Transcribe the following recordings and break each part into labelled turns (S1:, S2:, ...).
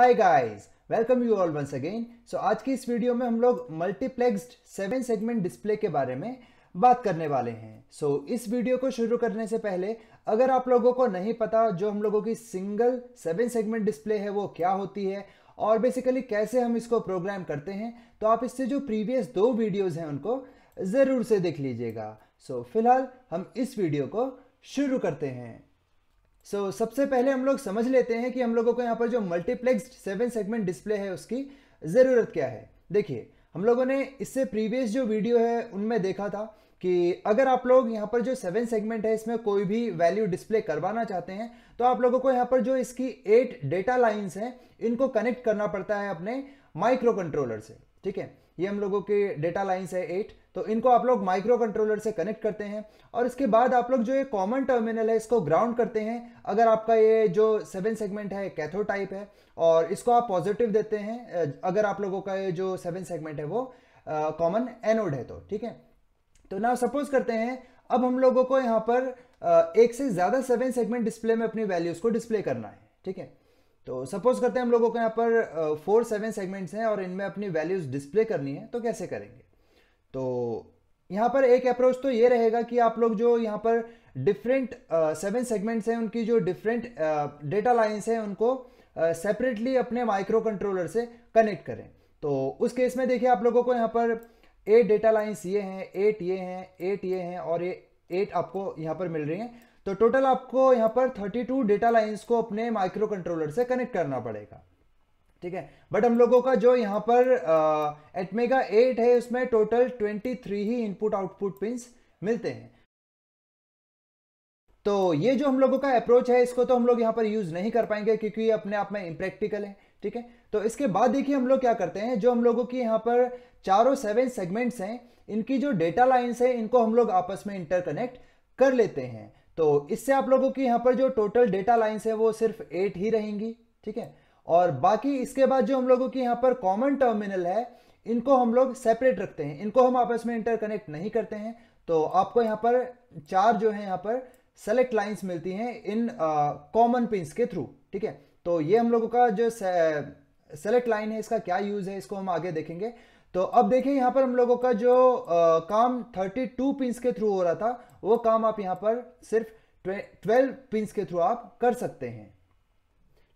S1: hi guys welcome you all once again so आज की इस वीडियो में हम लोग मल्टीप्लेक्स्ड सेवन सेगमेंट डिस्प्ले के बारे में बात करने वाले हैं सो so, इस वीडियो को शुरू करने से पहले अगर आप लोगों को नहीं पता जो हम लोगों की सिंगल सेवन सेगमेंट डिस्प्ले है वो क्या होती है और बेसिकली कैसे हम इसको प्रोग्राम करते हैं तो आप इससे जो प्रीवियस दो वीडियोज़ हैं उनको ज़रूर से देख लीजिएगा सो so, फिलहाल हम इस वीडियो को शुरू करते हैं सो so, सबसे पहले हम लोग समझ लेते हैं कि हम लोगों को यहाँ पर जो मल्टीप्लेक्स सेवन सेगमेंट डिस्प्ले है उसकी ज़रूरत क्या है देखिए हम लोगों ने इससे प्रीवियस जो वीडियो है उनमें देखा था कि अगर आप लोग यहाँ पर जो सेवन सेगमेंट है इसमें कोई भी वैल्यू डिस्प्ले करवाना चाहते हैं तो आप लोगों को यहाँ पर जो इसकी एट डेटा लाइन्स हैं इनको कनेक्ट करना पड़ता है अपने माइक्रो कंट्रोलर से ठीक है ये हम लोगों के डेटा लाइन्स है एट तो इनको आप लोग माइक्रो कंट्रोलर से कनेक्ट करते हैं और इसके बाद आप लोग जो ये कॉमन टर्मिनल है इसको ग्राउंड करते हैं अगर आपका ये जो सेवन सेगमेंट है कैथो टाइप है और इसको आप पॉजिटिव देते हैं अगर आप लोगों का ये जो सेवन सेगमेंट है वो कॉमन एनोड है तो ठीक है तो ना सपोज करते हैं अब हम लोगों को यहाँ पर uh, एक से ज़्यादा सेवन सेगमेंट डिस्प्ले में अपनी वैल्यूज़ को डिस्प्ले करना है ठीक है तो सपोज करते हैं हम लोगों को यहाँ पर फोर सेवन सेगमेंट्स हैं और इनमें अपनी वैल्यूज़ डिस्प्ले करनी है तो कैसे करेंगे तो यहाँ पर एक अप्रोच तो ये रहेगा कि आप लोग जो यहाँ पर डिफरेंट सेवन सेगमेंट्स हैं उनकी जो डिफरेंट डेटा लाइन्स हैं उनको सेपरेटली uh, अपने माइक्रो कंट्रोलर से कनेक्ट करें तो उस केस में देखिए आप लोगों को यहाँ पर एट डेटा लाइन्स ये हैं एट ये हैं एट ये हैं और ये एट आपको यहाँ पर मिल रही हैं तो टोटल आपको यहाँ पर टू डेटा लाइन्स को अपने माइक्रो कंट्रोलर से कनेक्ट करना पड़ेगा ठीक है बट हम लोगों का जो यहाँ पर एटमेगा एट है उसमें टोटल ट्वेंटी थ्री ही इनपुट आउटपुट पिंस मिलते हैं तो ये जो हम लोगों का अप्रोच है इसको तो हम लोग यहाँ पर यूज नहीं कर पाएंगे क्योंकि ये अपने आप में इम्प्रैक्टिकल है ठीक है तो इसके बाद देखिए हम लोग क्या करते हैं जो हम लोगों की यहाँ पर चारों सेवन सेगमेंट्स हैं इनकी जो डेटा लाइन्स है इनको हम लोग आपस में इंटरकनेक्ट कर लेते हैं तो इससे आप लोगों की यहाँ पर जो टोटल डेटा लाइन्स है वो सिर्फ एट ही रहेंगी ठीक है और बाकी इसके बाद जो हम लोगों की यहाँ पर कॉमन टर्मिनल है इनको हम लोग सेपरेट रखते हैं इनको हम आपस में इंटरकनेक्ट नहीं करते हैं तो आपको यहाँ पर चार जो है यहाँ पर सेलेक्ट लाइंस मिलती हैं इन कॉमन पिंस के थ्रू ठीक है तो ये हम लोगों का जो सेलेक्ट लाइन है इसका क्या यूज है इसको हम आगे देखेंगे तो अब देखिए यहाँ पर हम लोगों का जो आ, काम 32 पिंस के थ्रू हो रहा था वो काम आप यहाँ पर सिर्फ 12 पिंस के थ्रू आप कर सकते हैं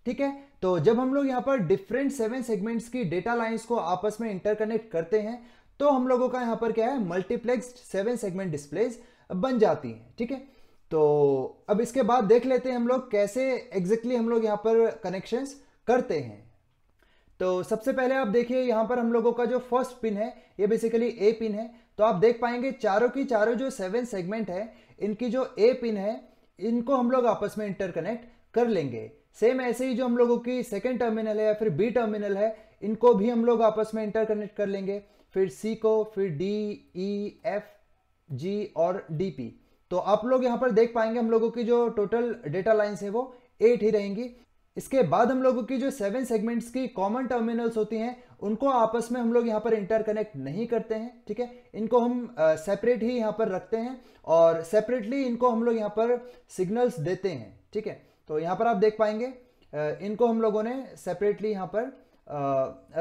S1: ठीक है तो जब हम लोग यहाँ पर डिफरेंट सेवन सेगमेंट्स की डेटा लाइंस को आपस में इंटरकनेक्ट करते हैं तो हम लोगों का यहाँ पर क्या है मल्टीप्लेक्स सेवन सेगमेंट डिस्प्लेज बन जाती हैं ठीक है तो अब इसके बाद देख लेते हैं हम लोग कैसे एग्जैक्टली exactly हम लोग यहाँ पर कनेक्शंस करते हैं तो सबसे पहले आप देखिए यहाँ पर हम लोगों का जो फर्स्ट पिन है ये बेसिकली ए पिन है तो आप देख पाएंगे चारों की चारों जो सेवन सेगमेंट है इनकी जो ए पिन है इनको हम लोग आपस में इंटरकनेक्ट कर लेंगे सेम ऐसे ही जो हम लोगों की सेकेंड टर्मिनल है या फिर बी टर्मिनल है इनको भी हम लोग आपस में इंटरकनेक्ट कर लेंगे फिर सी को फिर डी ई एफ जी और डी पी तो आप लोग यहाँ पर देख पाएंगे हम लोगों की जो टोटल डेटा लाइन्स है वो एट ही रहेंगी इसके बाद हम लोगों की जो सेवन सेगमेंट्स की कॉमन टर्मिनल्स होती हैं उनको आपस में हम लोग यहाँ पर इंटरकनेक्ट नहीं करते हैं ठीक है इनको हम सेपरेट uh, ही यहाँ पर रखते हैं और सेपरेटली इनको हम लोग यहाँ पर सिग्नल्स देते हैं ठीक है तो यहाँ पर आप देख पाएंगे इनको हम लोगों ने सेपरेटली यहाँ पर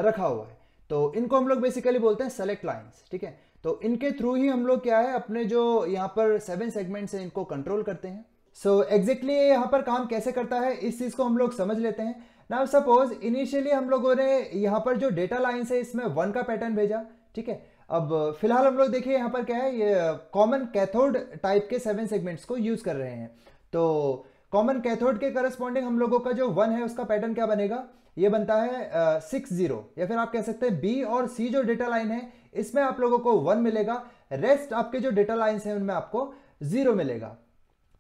S1: रखा हुआ है तो इनको हम लोग बेसिकली बोलते हैं सेलेक्ट लाइन्स ठीक है तो इनके थ्रू ही हम लोग क्या है अपने जो यहाँ पर सेवन सेगमेंट्स हैं इनको कंट्रोल करते हैं सो so, एग्जैक्टली exactly यहाँ पर काम कैसे करता है इस चीज़ को हम लोग समझ लेते हैं ना सपोज इनिशियली हम लोगों ने यहाँ पर जो डेटा लाइन्स है इसमें वन का पैटर्न भेजा ठीक है अब फिलहाल हम लोग देखिए यहाँ पर क्या है ये कॉमन कैथोड टाइप के सेवन सेगमेंट्स को यूज़ कर रहे हैं तो कॉमन कैथोड के करस्पॉन्डिंग हम लोगों का जो वन है उसका पैटर्न क्या बनेगा ये बनता है सिक्स uh, जीरो या फिर आप कह सकते हैं बी और सी जो डेटा लाइन है इसमें आप लोगों को वन मिलेगा रेस्ट आपके जो डेटा लाइन्स हैं उनमें आपको जीरो मिलेगा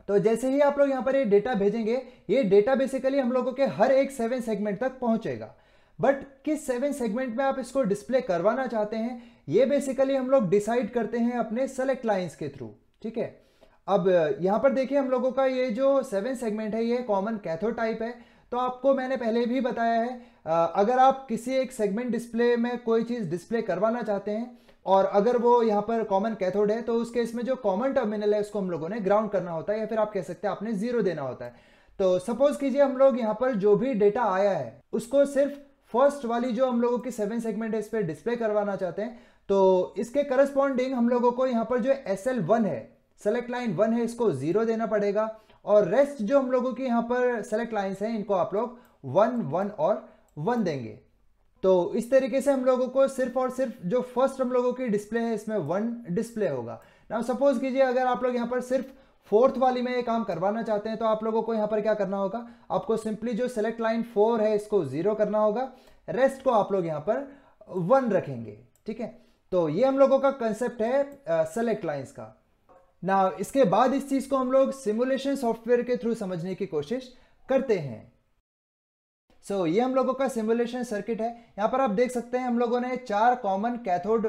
S1: तो जैसे ही आप लोग यहाँ पर ये डेटा भेजेंगे ये डेटा बेसिकली हम लोगों के हर एक सेवन सेगमेंट तक पहुंचेगा बट किस सेवन सेगमेंट में आप इसको डिस्प्ले करवाना चाहते हैं ये बेसिकली हम लोग डिसाइड करते हैं अपने सेलेक्ट लाइन्स के थ्रू ठीक है अब यहाँ पर देखिए हम लोगों का ये जो सेवन सेगमेंट है ये कॉमन कैथोड टाइप है तो आपको मैंने पहले भी बताया है अगर आप किसी एक सेगमेंट डिस्प्ले में कोई चीज़ डिस्प्ले करवाना चाहते हैं और अगर वो यहाँ पर कॉमन कैथोड है तो उस केस में जो कॉमन टर्मिनल है उसको हम लोगों ने ग्राउंड करना होता है या फिर आप कह सकते हैं आपने जीरो देना होता है तो सपोज कीजिए हम लोग यहाँ पर जो भी डेटा आया है उसको सिर्फ फर्स्ट वाली जो हम लोगों की सेवन सेगमेंट है इस पर डिस्प्ले करवाना चाहते हैं तो इसके करस्पॉन्डिंग हम लोगों को यहाँ पर जो एस एल वन है सेलेक्ट लाइन वन है इसको जीरो देना पड़ेगा और रेस्ट जो हम लोगों की यहां पर सेलेक्ट लाइन्स हैं इनको आप लोग वन वन और वन देंगे तो इस तरीके से हम लोगों को सिर्फ और सिर्फ जो फर्स्ट हम लोगों की डिस्प्ले है इसमें वन डिस्प्ले होगा नाउ सपोज कीजिए अगर आप लोग यहां पर सिर्फ फोर्थ वाली में ये काम करवाना चाहते हैं तो आप लोगों को यहां पर क्या करना होगा आपको सिंपली जो सेलेक्ट लाइन फोर है इसको जीरो करना होगा रेस्ट को आप लोग यहां पर वन रखेंगे ठीक है तो ये हम लोगों का कंसेप्ट है सेलेक्ट uh, लाइन्स का ना इसके बाद इस चीज को हम लोग सिमुलेशन सॉफ्टवेयर के थ्रू समझने की कोशिश करते हैं सो so, ये हम लोगों का सिमुलेशन सर्किट है यहाँ पर आप देख सकते हैं हम लोगों ने चार कॉमन कैथोड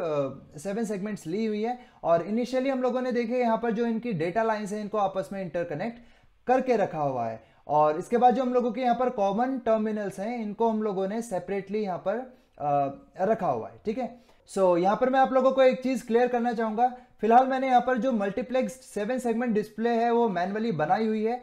S1: सेवन सेगमेंट्स ली हुई है और इनिशियली हम लोगों ने देखे यहाँ पर जो इनकी डेटा लाइन्स है इनको आपस में इंटरकनेक्ट करके रखा हुआ है और इसके बाद जो हम लोगों के यहाँ पर कॉमन टर्मिनल्स हैं इनको हम लोगों ने सेपरेटली यहाँ पर आ, uh, रखा हुआ है ठीक है सो so, यहाँ पर मैं आप लोगों को एक चीज़ क्लियर करना चाहूँगा फिलहाल मैंने यहाँ पर जो मल्टीप्लेक्स सेवन सेगमेंट डिस्प्ले है वो मैनुअली बनाई हुई है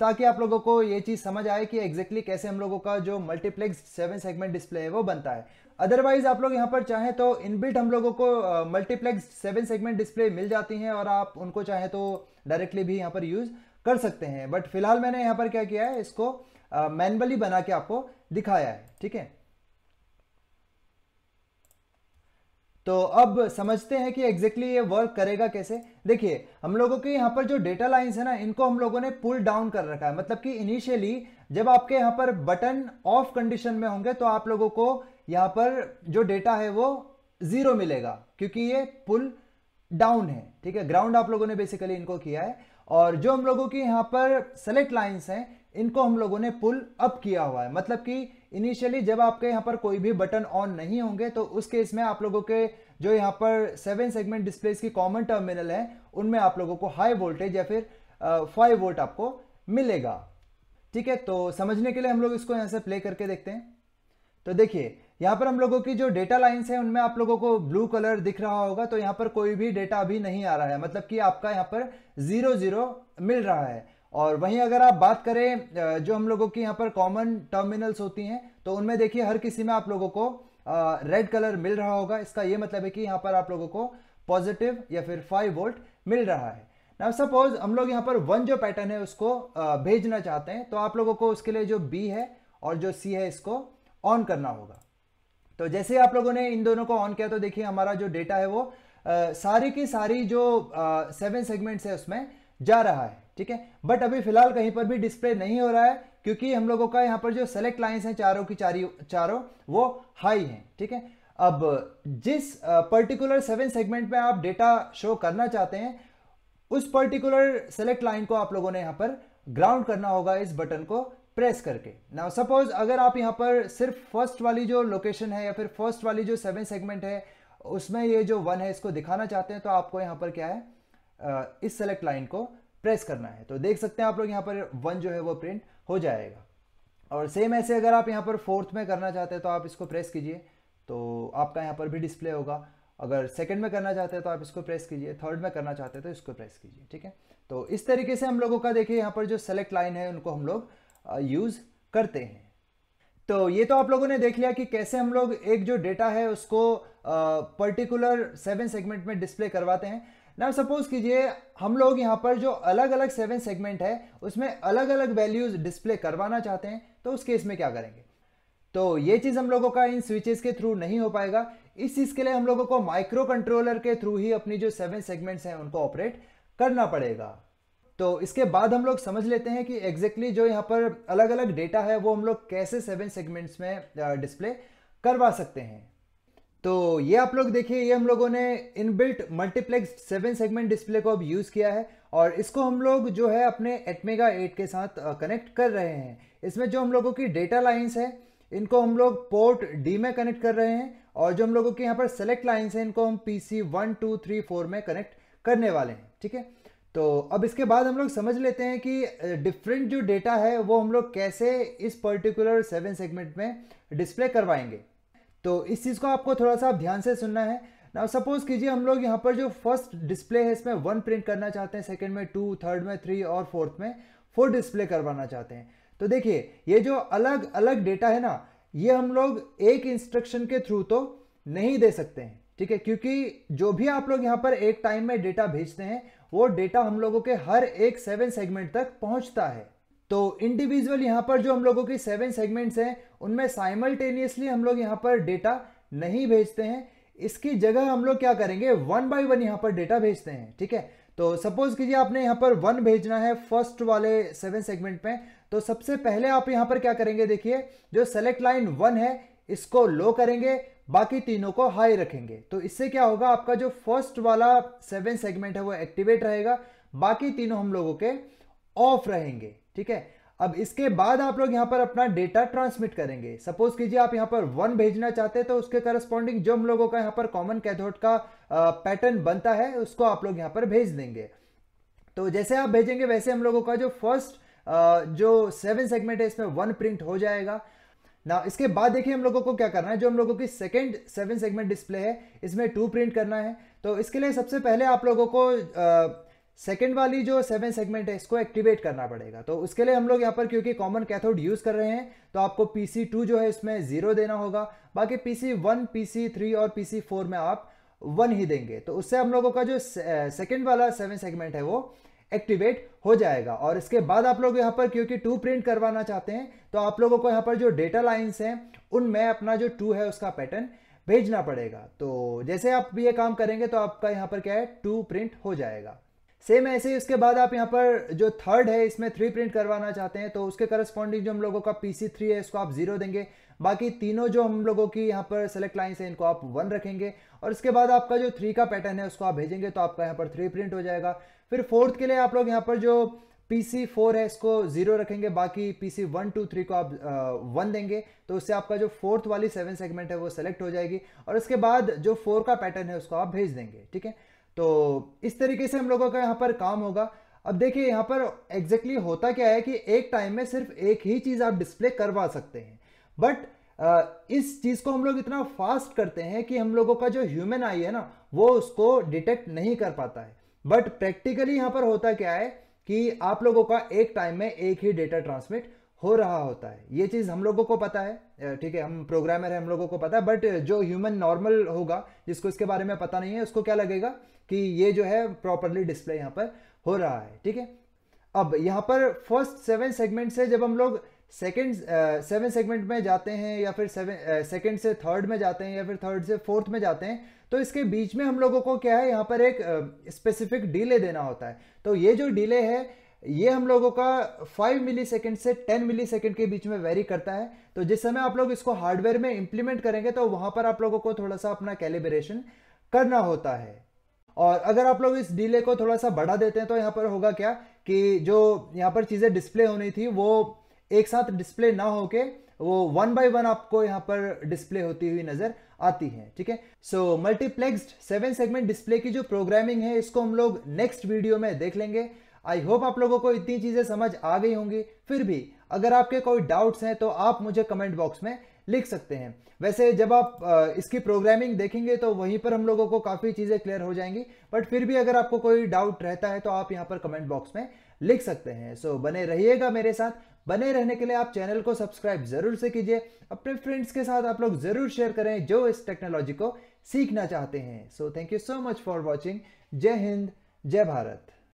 S1: ताकि आप लोगों को ये चीज़ समझ आए कि एग्जैक्टली कैसे हम लोगों का जो मल्टीप्लेक्स सेवन सेगमेंट डिस्प्ले है वो बनता है अदरवाइज आप लोग यहाँ पर चाहें तो इनबिल्ट हम लोगों को मल्टीप्लेक्स सेवन सेगमेंट डिस्प्ले मिल जाती हैं और आप उनको चाहें तो डायरेक्टली भी यहाँ पर यूज़ कर सकते हैं बट फिलहाल मैंने यहाँ पर क्या किया है इसको मैनुअली बना के आपको दिखाया है ठीक है तो अब समझते हैं कि एग्जैक्टली exactly ये वर्क करेगा कैसे देखिए हम लोगों के यहाँ पर जो डेटा लाइंस है ना इनको हम लोगों ने पुल डाउन कर रखा है मतलब कि इनिशियली जब आपके यहाँ पर बटन ऑफ कंडीशन में होंगे तो आप लोगों को यहाँ पर जो डेटा है वो जीरो मिलेगा क्योंकि ये पुल डाउन है ठीक है ग्राउंड आप लोगों ने बेसिकली इनको किया है और जो हम लोगों की यहाँ पर सेलेक्ट लाइन्स हैं इनको हम लोगों ने पुल अप किया हुआ है मतलब कि इनिशियली जब आपके यहाँ पर कोई भी बटन ऑन नहीं होंगे तो उस केस में आप लोगों के जो यहाँ पर सेवन सेगमेंट डिस्प्लेस की कॉमन टर्मिनल है उनमें आप लोगों को हाई वोल्टेज या फिर फाइव वोल्ट आपको मिलेगा ठीक है तो समझने के लिए हम लोग इसको यहाँ से प्ले करके देखते हैं तो देखिए यहाँ पर हम लोगों की जो डेटा लाइंस है उनमें आप लोगों को ब्लू कलर दिख रहा होगा तो यहाँ पर कोई भी डेटा अभी नहीं आ रहा है मतलब कि आपका यहाँ पर जीरो जीरो मिल रहा है और वहीं अगर आप बात करें जो हम लोगों की यहाँ पर कॉमन टर्मिनल्स होती हैं तो उनमें देखिए हर किसी में आप लोगों को रेड कलर मिल रहा होगा इसका ये मतलब है कि यहाँ पर आप लोगों को पॉजिटिव या फिर फाइव वोल्ट मिल रहा है नाउ सपोज हम लोग यहाँ पर वन जो पैटर्न है उसको भेजना चाहते हैं तो आप लोगों को उसके लिए जो बी है और जो सी है इसको ऑन करना होगा तो जैसे ही आप लोगों ने इन दोनों को ऑन किया तो देखिए हमारा जो डेटा है वो आ, सारी की सारी जो सेवन सेगमेंट्स है उसमें जा रहा है ठीक है बट अभी फिलहाल कहीं पर भी डिस्प्ले नहीं हो रहा है क्योंकि हम लोगों का यहाँ पर जो सेलेक्ट लाइन्स हैं चारों की चारी चारों वो हाई हैं ठीक है अब जिस पर्टिकुलर सेवन सेगमेंट में आप डेटा शो करना चाहते हैं उस पर्टिकुलर सेलेक्ट लाइन को आप लोगों ने यहाँ पर ग्राउंड करना होगा इस बटन को प्रेस करके नाउ सपोज अगर आप यहाँ पर सिर्फ फर्स्ट वाली जो लोकेशन है या फिर फर्स्ट वाली जो सेवन सेगमेंट है उसमें ये जो वन है इसको दिखाना चाहते हैं तो आपको यहाँ पर क्या है इस सेलेक्ट लाइन को प्रेस करना है तो देख सकते हैं आप लोग यहाँ पर वन जो है वो प्रिंट हो जाएगा और सेम ऐसे अगर आप यहाँ पर फोर्थ में करना चाहते हैं तो आप इसको प्रेस कीजिए तो आपका यहाँ पर भी डिस्प्ले होगा अगर सेकंड में करना चाहते हैं तो आप इसको प्रेस कीजिए थर्ड में करना चाहते हैं तो इसको प्रेस कीजिए ठीक है तो इस तरीके से हम लोगों का देखिए यहाँ पर जो सेलेक्ट लाइन है उनको हम लोग यूज़ करते हैं तो ये तो आप लोगों ने देख लिया कि कैसे हम लोग एक जो डेटा है उसको पर्टिकुलर सेवन सेगमेंट में डिस्प्ले करवाते हैं ना सपोज कीजिए हम लोग यहाँ पर जो अलग अलग सेवन सेगमेंट है उसमें अलग अलग वैल्यूज डिस्प्ले करवाना चाहते हैं तो उस केस में क्या करेंगे तो ये चीज़ हम लोगों का इन स्विचेस के थ्रू नहीं हो पाएगा इस चीज़ के लिए हम लोगों को माइक्रो कंट्रोलर के थ्रू ही अपनी जो सेवन सेगमेंट्स हैं उनको ऑपरेट करना पड़ेगा तो इसके बाद हम लोग समझ लेते हैं कि एग्जैक्टली exactly जो यहाँ पर अलग अलग डेटा है वो हम लोग कैसे सेवन सेगमेंट्स में डिस्प्ले करवा सकते हैं तो ये आप लोग देखिए ये हम लोगों ने inbuilt multiplex seven segment display को अब यूज़ किया है और इसको हम लोग जो है अपने एटमेगा एट के साथ कनेक्ट कर रहे हैं इसमें जो हम लोगों की डेटा लाइन्स है इनको हम लोग पोर्ट डी में कनेक्ट कर रहे हैं और जो हम लोगों के यहाँ पर सेलेक्ट लाइन्स हैं इनको हम P C one two three four में कनेक्ट करने वाले हैं ठीक है तो अब इसके बाद हम लोग समझ लेते हैं कि डिफरेंट जो डेटा है वो हम लोग कैसे इस पर्टिकुलर सेवन सेगमेंट में डिस्प्ले करवाएंगे तो इस चीज़ को आपको थोड़ा सा ध्यान से सुनना है ना सपोज कीजिए हम लोग यहाँ पर जो फर्स्ट डिस्प्ले है इसमें वन प्रिंट करना चाहते हैं सेकेंड में टू थर्ड में थ्री और फोर्थ में फोर डिस्प्ले करवाना चाहते हैं तो देखिए ये जो अलग अलग डेटा है ना ये हम लोग एक इंस्ट्रक्शन के थ्रू तो नहीं दे सकते हैं ठीक है क्योंकि जो भी आप लोग यहाँ पर एक टाइम में डेटा भेजते हैं वो डेटा हम लोगों के हर एक सेवन सेगमेंट तक पहुँचता है तो इंडिविजुअल यहाँ पर जो हम लोगों की सेवन सेगमेंट्स हैं उनमें साइमल्टेनियसली हम लोग यहाँ पर डेटा नहीं भेजते हैं इसकी जगह हम लोग क्या करेंगे वन बाई वन यहाँ पर डेटा भेजते हैं ठीक है तो सपोज कीजिए आपने यहाँ पर वन भेजना है फर्स्ट वाले सेवन सेगमेंट में तो सबसे पहले आप यहाँ पर क्या करेंगे देखिए जो सेलेक्ट लाइन वन है इसको लो करेंगे बाकी तीनों को हाई रखेंगे तो इससे क्या होगा आपका जो फर्स्ट वाला सेवन सेगमेंट है वो एक्टिवेट रहेगा बाकी तीनों हम लोगों के ऑफ रहेंगे ठीक है अब इसके बाद आप लोग यहां पर अपना डेटा ट्रांसमिट करेंगे सपोज कीजिए आप यहां पर वन भेजना चाहते हैं तो उसके करस्पॉन्डिंग जो हम लोगों का यहां पर कॉमन कैथोड का पैटर्न बनता है उसको आप लोग यहां पर भेज देंगे तो जैसे आप भेजेंगे वैसे हम लोगों का जो फर्स्ट जो सेवन सेगमेंट है इसमें वन प्रिंट हो जाएगा ना इसके बाद देखिए हम लोगों को क्या करना है जो हम लोगों की सेकेंड सेवन सेगमेंट डिस्प्ले है इसमें टू प्रिंट करना है तो इसके लिए सबसे पहले आप लोगों को आ, सेकेंड वाली जो सेवन सेगमेंट है इसको एक्टिवेट करना पड़ेगा तो उसके लिए हम लोग यहाँ पर क्योंकि कॉमन कैथोड यूज कर रहे हैं तो आपको पी सी टू जो है इसमें जीरो देना होगा बाकी P C one P C three और पी सी फोर में आप वन ही देंगे तो उससे हम लोगों का जो सेकेंड वाला सेवन सेगमेंट है वो एक्टिवेट हो जाएगा और इसके बाद आप लोग यहाँ पर क्योंकि टू प्रिंट करवाना चाहते हैं तो आप लोगों को यहाँ पर जो डेटा लाइन्स हैं उनमें अपना जो टू है उसका पैटर्न भेजना पड़ेगा तो जैसे आप ये काम करेंगे तो आपका यहाँ पर क्या है टू प्रिंट हो जाएगा सेम ऐसे ही उसके बाद आप यहाँ पर जो थर्ड है इसमें थ्री प्रिंट करवाना चाहते हैं तो उसके करस्पॉन्डिंग जो हम लोगों का पी थ्री है इसको आप जीरो देंगे बाकी तीनों जो हम लोगों की यहाँ पर सेलेक्ट लाइन्स है इनको आप वन रखेंगे और इसके बाद आपका जो थ्री का पैटर्न है उसको आप भेजेंगे तो आपका यहाँ पर थ्री प्रिंट हो जाएगा फिर फोर्थ के लिए आप लोग यहाँ पर जो पी सी फोर है इसको जीरो रखेंगे बाकी P C one two three को आप वन देंगे तो उससे आपका जो फोर्थ वाली सेवन सेगमेंट है वो सेलेक्ट हो जाएगी और उसके बाद जो फोर का पैटर्न है उसको आप भेज देंगे ठीक है तो इस तरीके से हम लोगों का यहाँ पर काम होगा अब देखिए यहाँ पर एग्जैक्टली exactly होता क्या है कि एक टाइम में सिर्फ एक ही चीज़ आप डिस्प्ले करवा सकते हैं बट इस चीज़ को हम लोग इतना फास्ट करते हैं कि हम लोगों का जो ह्यूमन आई है ना वो उसको डिटेक्ट नहीं कर पाता है बट प्रैक्टिकली यहाँ पर होता क्या है कि आप लोगों का एक टाइम में एक ही डेटा ट्रांसमिट हो रहा होता है ये चीज़ हम लोगों को पता है ठीक है हम प्रोग्रामर है हम लोगों को पता है बट जो ह्यूमन नॉर्मल होगा जिसको इसके बारे में पता नहीं है उसको क्या लगेगा कि ये जो है प्रॉपरली डिस्प्ले यहाँ पर हो रहा है ठीक है अब यहाँ पर फर्स्ट सेवन सेगमेंट से जब हम लोग सेकेंड सेवन सेगमेंट में जाते हैं या फिर सेवन सेकेंड से थर्ड में जाते हैं या फिर थर्ड से फोर्थ में जाते हैं तो इसके बीच में हम लोगों को क्या है यहाँ पर एक स्पेसिफिक uh, डीले देना होता है तो ये जो डीले है ये हम लोगों का 5 मिली सेकेंड से 10 मिली सेकेंड के बीच में वेरी करता है तो जिस समय आप लोग इसको हार्डवेयर में इंप्लीमेंट करेंगे तो वहां पर आप लोगों को थोड़ा सा अपना कैलिब्रेशन करना होता है और अगर आप लोग इस डिले को थोड़ा सा बढ़ा देते हैं तो यहाँ पर होगा क्या कि जो यहाँ पर चीज़ें डिस्प्ले होनी थी वो एक साथ डिस्प्ले ना होके वो वन बाय वन आपको यहाँ पर डिस्प्ले होती हुई नजर आती है ठीक है so multiplexed seven segment display की जो प्रोग्रामिंग है इसको हम लोग नेक्स्ट वीडियो में देख लेंगे आई होप आप लोगों को इतनी चीज़ें समझ आ गई होंगी फिर भी अगर आपके कोई डाउट्स हैं तो आप मुझे कमेंट बॉक्स में लिख सकते हैं वैसे जब आप इसकी प्रोग्रामिंग देखेंगे तो वहीं पर हम लोगों को काफ़ी चीज़ें क्लियर हो जाएंगी बट फिर भी अगर आपको कोई डाउट रहता है तो आप यहाँ पर कमेंट बॉक्स में लिख सकते हैं सो so, बने रहिएगा मेरे साथ बने रहने के लिए आप चैनल को सब्सक्राइब जरूर से कीजिए अपने फ्रेंड्स के साथ आप लोग जरूर शेयर करें जो इस टेक्नोलॉजी को सीखना चाहते हैं so thank you so much for watching जय हिंद जय भारत